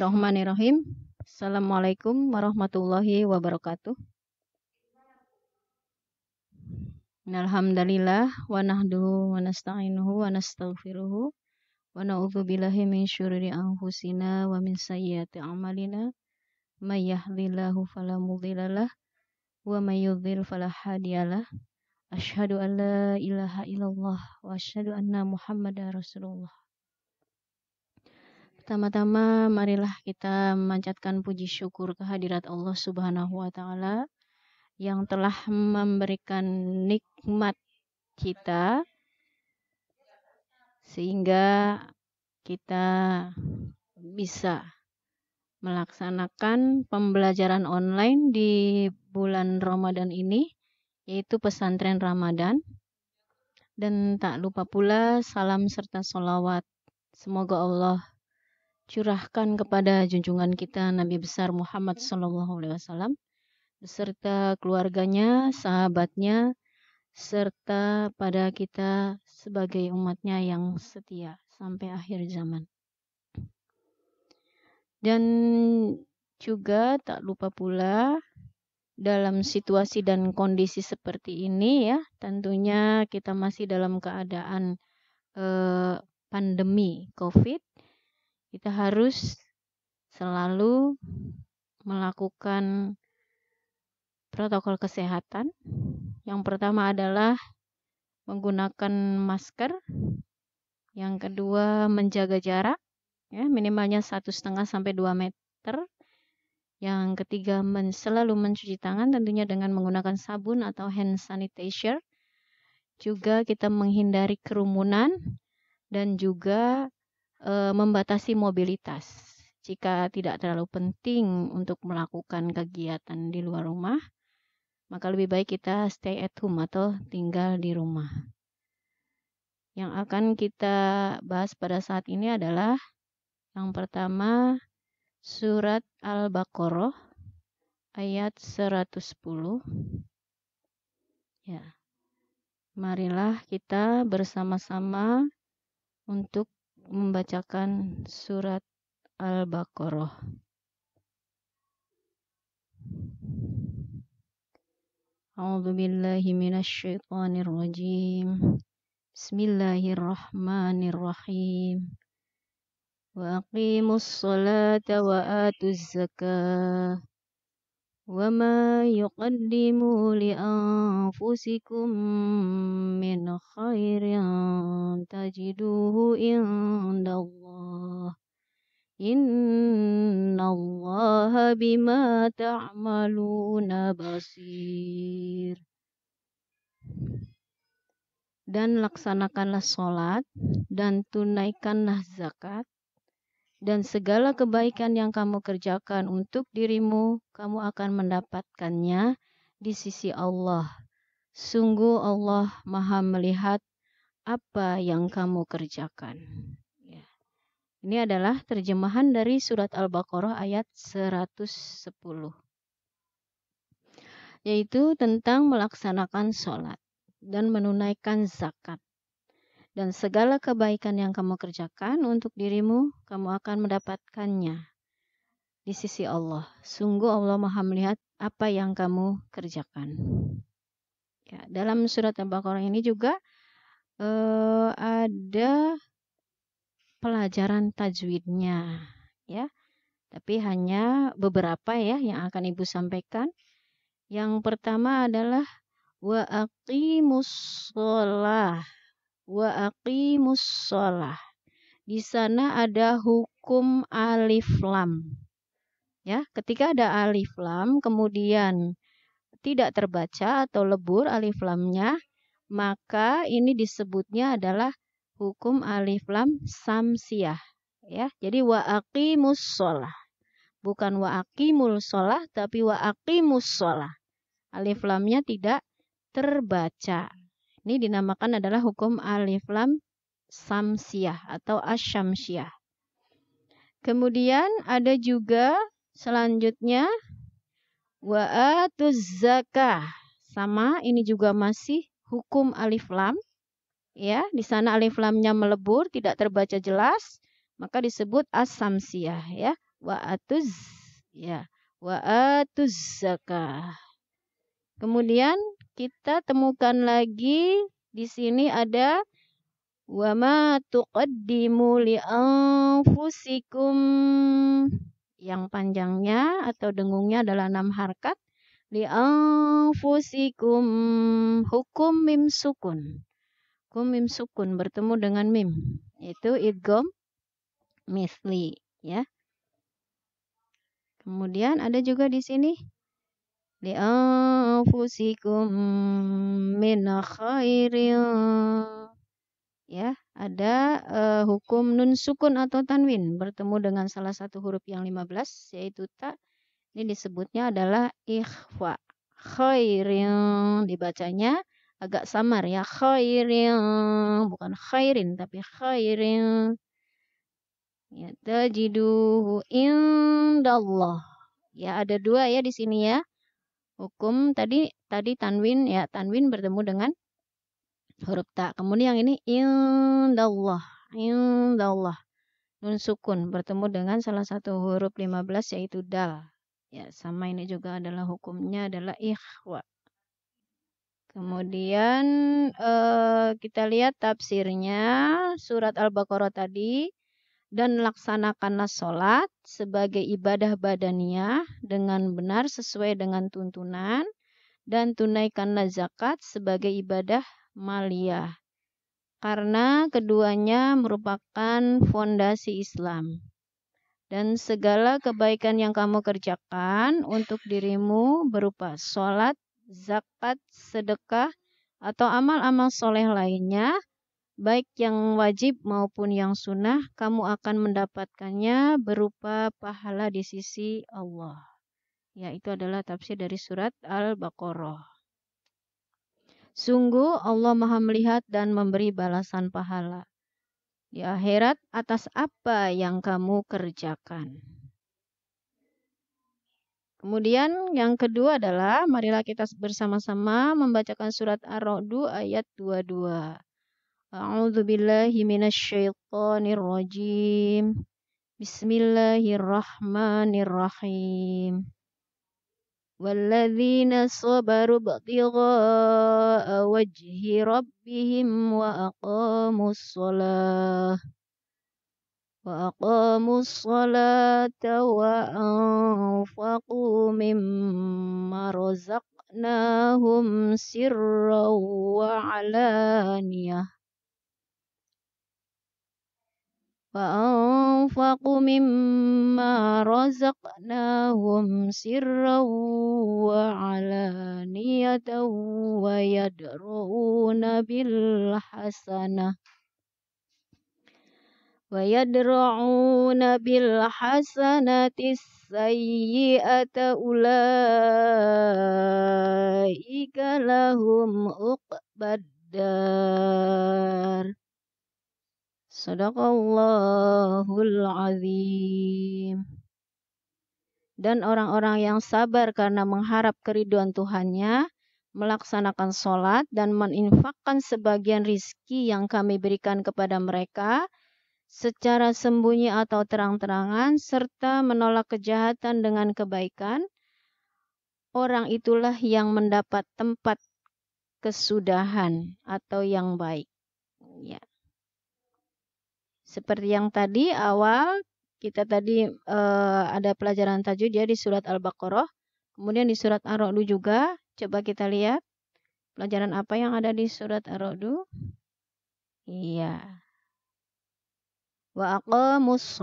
Bismillahirrahmanirrahim. Assalamualaikum warahmatullahi wabarakatuh. Alhamdulillah wa nahduhu wa nasta'inuhu wa nastaghfiruhu wa na'udzu billahi min syururi anfusina wa min sayyiati a'malina may yahdihillahu fala mudhillalah wa may yudhlil fala hadiyalah asyhadu an la ilaha illallah wa asyhadu anna muhammadar rasulullah Pertama-tama marilah kita memanjatkan puji syukur kehadirat Allah Subhanahu wa taala yang telah memberikan nikmat kita sehingga kita bisa melaksanakan pembelajaran online di bulan Ramadan ini yaitu pesantren Ramadan dan tak lupa pula salam serta solawat semoga Allah curahkan kepada junjungan kita Nabi besar Muhammad Shallallahu Alaihi Wasallam beserta keluarganya, sahabatnya, serta pada kita sebagai umatnya yang setia sampai akhir zaman. Dan juga tak lupa pula dalam situasi dan kondisi seperti ini ya tentunya kita masih dalam keadaan eh, pandemi COVID kita harus selalu melakukan protokol kesehatan. Yang pertama adalah menggunakan masker. Yang kedua menjaga jarak, ya, minimalnya satu setengah sampai 2 meter. Yang ketiga men selalu mencuci tangan tentunya dengan menggunakan sabun atau hand sanitizer. Juga kita menghindari kerumunan dan juga e, membatasi mobilitas jika tidak terlalu penting untuk melakukan kegiatan di luar rumah, maka lebih baik kita stay at home atau tinggal di rumah. Yang akan kita bahas pada saat ini adalah yang pertama surat Al-Baqarah ayat 110. Ya. Marilah kita bersama-sama untuk membacakan surat Al-Baqarah. A'udzu billahi minasyaitonir rajim. Bismillahirrahmanirrahim. Wa aqimus salata wa atuz zakah وما يقدموا لأنفسكم من خير تجدوه عند الله إن الله بما تعملون بصير dan laksanakanlah sholat dan tunaikanlah zakat dan segala kebaikan yang kamu kerjakan untuk dirimu, kamu akan mendapatkannya di sisi Allah. Sungguh Allah Maha melihat apa yang kamu kerjakan. Ya. Ini adalah terjemahan dari surat Al-Baqarah ayat 110. Yaitu tentang melaksanakan sholat dan menunaikan zakat dan segala kebaikan yang kamu kerjakan untuk dirimu, kamu akan mendapatkannya di sisi Allah. Sungguh Allah Maha melihat apa yang kamu kerjakan. Ya, dalam surat Al-Baqarah ini juga eh, ada pelajaran tajwidnya, ya. Tapi hanya beberapa ya yang akan Ibu sampaikan. Yang pertama adalah wa aqimus sholah wa aqimus sholah. Di sana ada hukum alif lam. Ya, ketika ada alif lam kemudian tidak terbaca atau lebur alif lamnya, maka ini disebutnya adalah hukum alif lam samsiah. Ya, jadi wa aqimus sholah. Bukan wa aqimul sholah tapi wa aqimus sholah. Alif lamnya tidak terbaca. Ini dinamakan adalah hukum alif lam samsiah atau asyamsiah. Kemudian ada juga selanjutnya wa'atuz zakah. Sama ini juga masih hukum alif lam. Ya, di sana alif lamnya melebur, tidak terbaca jelas, maka disebut asamsiah ya. Wa'atuz ya, wa'atuz zakah. Kemudian kita temukan lagi di sini ada wama ma tuqaddimu li anfusikum yang panjangnya atau dengungnya adalah enam harkat li anfusikum hukum mim sukun hukum mim sukun bertemu dengan mim itu idgham misli ya kemudian ada juga di sini li'anfusikum min khairin ya ada uh, hukum nun sukun atau tanwin bertemu dengan salah satu huruf yang 15 yaitu ta ini disebutnya adalah ikhfa khairin dibacanya agak samar ya khairin bukan khairin tapi khairin ya tajiduhu indallah ya ada dua ya di sini ya hukum tadi tadi tanwin ya tanwin bertemu dengan huruf ta. Kemudian yang ini indallah, indallah. Nun sukun bertemu dengan salah satu huruf 15 yaitu dal. Ya, sama ini juga adalah hukumnya adalah ikhwa. Kemudian eh, kita lihat tafsirnya surat Al-Baqarah tadi dan laksanakanlah sholat sebagai ibadah badaniah dengan benar sesuai dengan tuntunan dan tunaikanlah zakat sebagai ibadah maliyah. Karena keduanya merupakan fondasi Islam. Dan segala kebaikan yang kamu kerjakan untuk dirimu berupa sholat, zakat, sedekah, atau amal-amal soleh lainnya, baik yang wajib maupun yang sunnah, kamu akan mendapatkannya berupa pahala di sisi Allah. Ya, itu adalah tafsir dari surat Al-Baqarah. Sungguh Allah maha melihat dan memberi balasan pahala. Di akhirat atas apa yang kamu kerjakan. Kemudian yang kedua adalah marilah kita bersama-sama membacakan surat Ar-Ra'du ayat 22. أعوذ بالله من الشيطان الرجيم بسم الله الرحمن الرحيم والذين صبروا ابتغاء وجه ربهم وأقاموا الصلاة وأقاموا الصلاة وأنفقوا مما رزقناهم سرا وعلانية فأنفقوا مما رزقناهم سرا وعلانية ويدرؤون بالحسنة ويدرعون بالحسنة السيئة أولئك لهم أقبى الدار Sadaqallahul azim. Dan orang-orang yang sabar karena mengharap keriduan Tuhannya, melaksanakan sholat dan meninfakkan sebagian rizki yang kami berikan kepada mereka secara sembunyi atau terang-terangan serta menolak kejahatan dengan kebaikan, orang itulah yang mendapat tempat kesudahan atau yang baik. Ya. Seperti yang tadi awal kita tadi e, ada pelajaran tajwid ya di surat Al-Baqarah, kemudian di surat Ar-Ra'd juga. Coba kita lihat pelajaran apa yang ada di surat Ar-Ra'd. Iya. Wa aqamus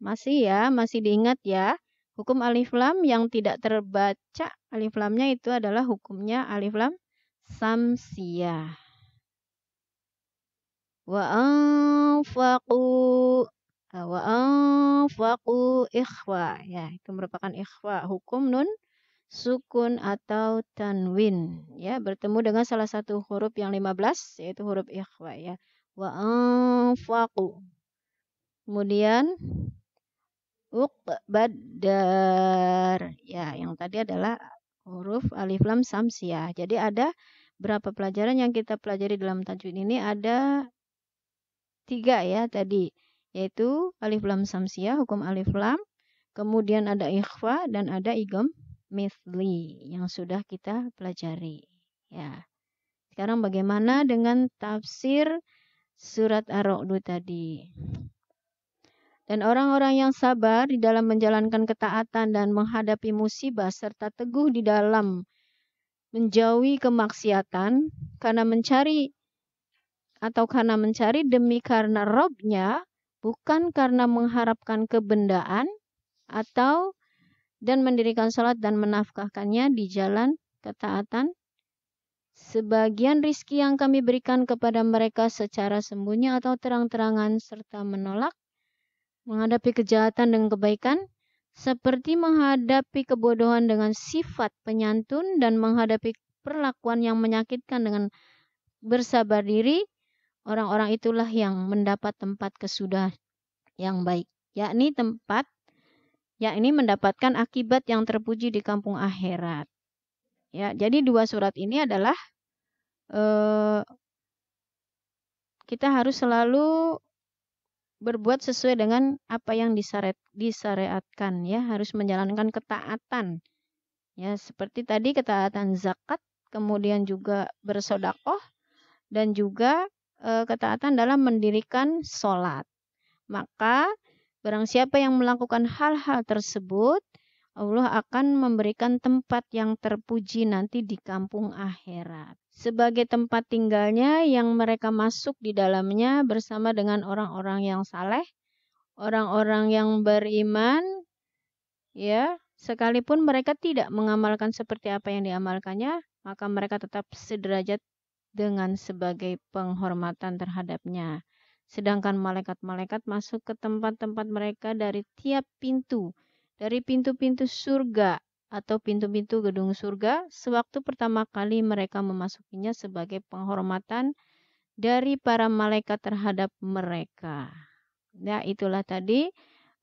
Masih ya, masih diingat ya. Hukum alif lam yang tidak terbaca alif lamnya itu adalah hukumnya alif lam samsiyah anfaqu ah, wa anfaqu ikhwa ya itu merupakan ikhwa hukum nun sukun atau tanwin ya bertemu dengan salah satu huruf yang 15 yaitu huruf ikhwa ya wa anfaqu kemudian uqbadar ya yang tadi adalah huruf alif lam samsiah jadi ada berapa pelajaran yang kita pelajari dalam tajwid ini ada tiga ya tadi, yaitu alif lam samsiah, hukum alif lam, kemudian ada ikhfa dan ada igom mithli yang sudah kita pelajari. Ya. Sekarang bagaimana dengan tafsir surat Ar-Ra'd tadi? Dan orang-orang yang sabar di dalam menjalankan ketaatan dan menghadapi musibah serta teguh di dalam menjauhi kemaksiatan karena mencari atau karena mencari demi karena robnya, bukan karena mengharapkan kebendaan atau dan mendirikan sholat dan menafkahkannya di jalan ketaatan. Sebagian rizki yang kami berikan kepada mereka secara sembunyi atau terang-terangan serta menolak menghadapi kejahatan dengan kebaikan, seperti menghadapi kebodohan dengan sifat penyantun dan menghadapi perlakuan yang menyakitkan dengan bersabar diri, Orang-orang itulah yang mendapat tempat kesudah yang baik, yakni tempat yakni mendapatkan akibat yang terpuji di kampung akhirat. Ya, jadi dua surat ini adalah eh, kita harus selalu berbuat sesuai dengan apa yang disyariat, disyariatkan ya, harus menjalankan ketaatan. Ya, seperti tadi ketaatan zakat, kemudian juga bersodakoh dan juga Eh, ketaatan dalam mendirikan sholat. Maka barang siapa yang melakukan hal-hal tersebut, Allah akan memberikan tempat yang terpuji nanti di kampung akhirat. Sebagai tempat tinggalnya yang mereka masuk di dalamnya bersama dengan orang-orang yang saleh, orang-orang yang beriman, ya, sekalipun mereka tidak mengamalkan seperti apa yang diamalkannya, maka mereka tetap sederajat dengan sebagai penghormatan terhadapnya. Sedangkan malaikat-malaikat masuk ke tempat-tempat mereka dari tiap pintu, dari pintu-pintu surga atau pintu-pintu gedung surga sewaktu pertama kali mereka memasukinya sebagai penghormatan dari para malaikat terhadap mereka. Nah, itulah tadi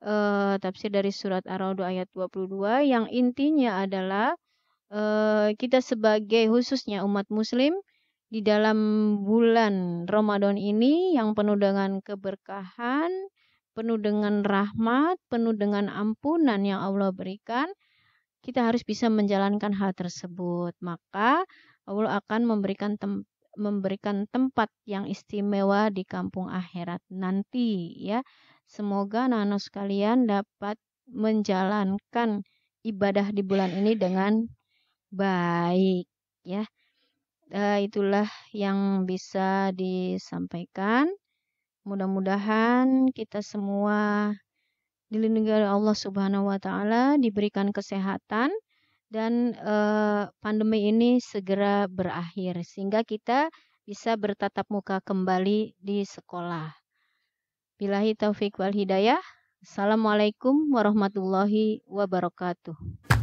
eh, tafsir dari surat Ar-Ra'd ayat 22 yang intinya adalah eh, kita sebagai khususnya umat muslim di dalam bulan Ramadan ini yang penuh dengan keberkahan, penuh dengan rahmat, penuh dengan ampunan yang Allah berikan, kita harus bisa menjalankan hal tersebut. Maka Allah akan memberikan tem memberikan tempat yang istimewa di kampung akhirat nanti ya. Semoga nanos kalian sekalian dapat menjalankan ibadah di bulan ini dengan baik ya uh, itulah yang bisa disampaikan. Mudah-mudahan kita semua dilindungi oleh Allah Subhanahu wa taala, diberikan kesehatan dan uh, pandemi ini segera berakhir sehingga kita bisa bertatap muka kembali di sekolah. Bilahi taufik wal hidayah. Assalamualaikum warahmatullahi wabarakatuh.